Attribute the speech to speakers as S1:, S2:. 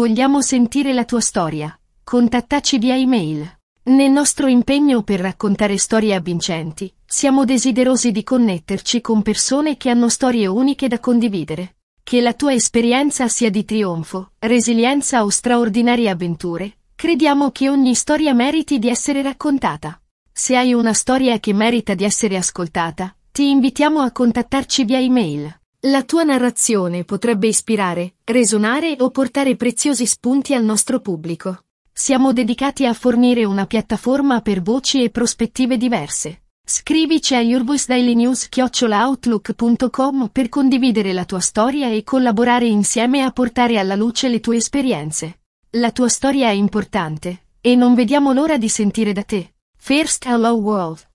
S1: Vogliamo sentire la tua storia. Contattaci via email. Nel nostro impegno per raccontare storie avvincenti, siamo desiderosi di connetterci con persone che hanno storie uniche da condividere. Che la tua esperienza sia di trionfo, resilienza o straordinarie avventure, crediamo che ogni storia meriti di essere raccontata. Se hai una storia che merita di essere ascoltata, ti invitiamo a contattarci via email. La tua narrazione potrebbe ispirare, resonare o portare preziosi spunti al nostro pubblico. Siamo dedicati a fornire una piattaforma per voci e prospettive diverse. Scrivici a yourvoicedailynews.outlook.com per condividere la tua storia e collaborare insieme a portare alla luce le tue esperienze. La tua storia è importante, e non vediamo l'ora di sentire da te. First Hello World